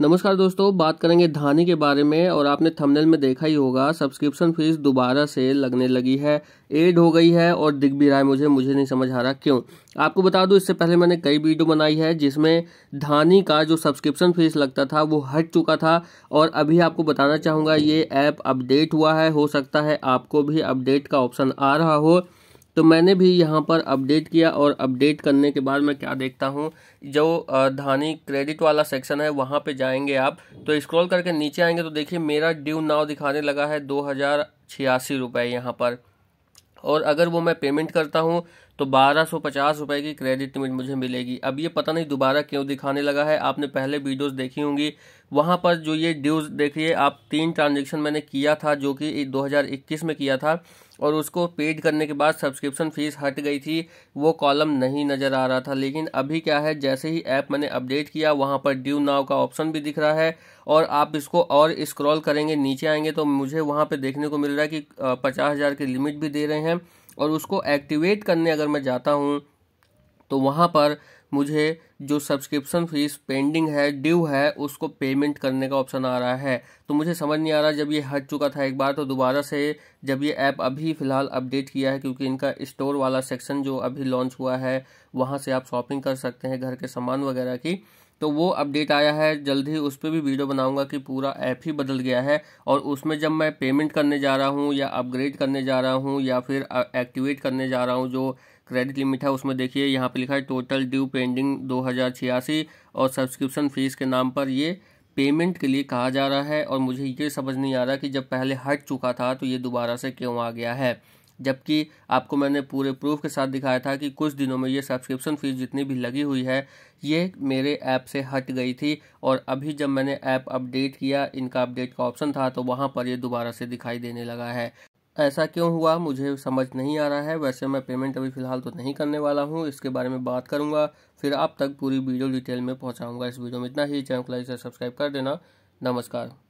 नमस्कार दोस्तों बात करेंगे धानी के बारे में और आपने थंबनेल में देखा ही होगा सब्सक्रिप्शन फीस दोबारा से लगने लगी है एड हो गई है और दिख भी रहा है मुझे मुझे नहीं समझ आ रहा क्यों आपको बता दूं इससे पहले मैंने कई वीडियो बनाई है जिसमें धानी का जो सब्सक्रिप्शन फीस लगता था वो हट चुका था और अभी आपको बताना चाहूँगा ये ऐप अपडेट हुआ है हो सकता है आपको भी अपडेट का ऑप्शन आ रहा हो तो मैंने भी यहाँ पर अपडेट किया और अपडेट करने के बाद मैं क्या देखता हूँ जो धानी क्रेडिट वाला सेक्शन है वहाँ पे जाएंगे आप तो स्क्रॉल करके नीचे आएंगे तो देखिए मेरा ड्यू नाव दिखाने लगा है दो हज़ार छियासी रुपये यहाँ पर और अगर वो मैं पेमेंट करता हूँ तो बारह सौ पचास रुपये की क्रेडिट लिमिट मुझे मिलेगी अब ये पता नहीं दोबारा क्यों दिखाने लगा है आपने पहले वीडियोस देखी होंगी वहाँ पर जो ये ड्यूज़ देखिए आप तीन ट्रांजेक्शन मैंने किया था जो कि 2021 में किया था और उसको पेड करने के बाद सब्सक्रिप्शन फ़ीस हट गई थी वो कॉलम नहीं नज़र आ रहा था लेकिन अभी क्या है जैसे ही ऐप मैंने अपडेट किया वहाँ पर ड्यू नाव का ऑप्शन भी दिख रहा है और आप इसको और स्क्रॉल करेंगे नीचे आएंगे तो मुझे वहाँ पे देखने को मिल रहा है कि पचास हज़ार की लिमिट भी दे रहे हैं और उसको एक्टिवेट करने अगर मैं जाता हूँ तो वहाँ पर मुझे जो सब्सक्रिप्शन फीस पेंडिंग है ड्यू है उसको पेमेंट करने का ऑप्शन आ रहा है तो मुझे समझ नहीं आ रहा जब ये हट चुका था एक बार तो दोबारा से जब ये ऐप अभी फ़िलहाल अपडेट किया है क्योंकि इनका स्टोर वाला सेक्शन जो अभी लॉन्च हुआ है वहाँ से आप शॉपिंग कर सकते हैं घर के सामान वगैरह की तो वो अपडेट आया है जल्द ही उस पर भी वीडियो बनाऊंगा कि पूरा ऐप ही बदल गया है और उसमें जब मैं पेमेंट करने जा रहा हूँ या अपग्रेड करने जा रहा हूँ या फिर एक्टिवेट करने जा रहा हूँ जो क्रेडिट लिमिट है उसमें देखिए यहाँ पे लिखा है टोटल ड्यू पेंडिंग दो हज़ार छियासी और सब्सक्रिप्शन फ़ीस के नाम पर ये पेमेंट के लिए कहा जा रहा है और मुझे ये समझ नहीं आ रहा कि जब पहले हट चुका था तो ये दोबारा से क्यों आ गया है जबकि आपको मैंने पूरे प्रूफ के साथ दिखाया था कि कुछ दिनों में ये सब्सक्रिप्शन फ़ीस जितनी भी लगी हुई है ये मेरे ऐप से हट गई थी और अभी जब मैंने ऐप अपडेट किया इनका अपडेट का ऑप्शन था तो वहाँ पर ये दोबारा से दिखाई देने लगा है ऐसा क्यों हुआ मुझे समझ नहीं आ रहा है वैसे मैं पेमेंट अभी फ़िलहाल तो नहीं करने वाला हूँ इसके बारे में बात करूँगा फिर आप तक पूरी वीडियो डिटेल में पहुँचाऊँगा इस वीडियो में इतना ही चैनल को लाइक सब्सक्राइब कर देना नमस्कार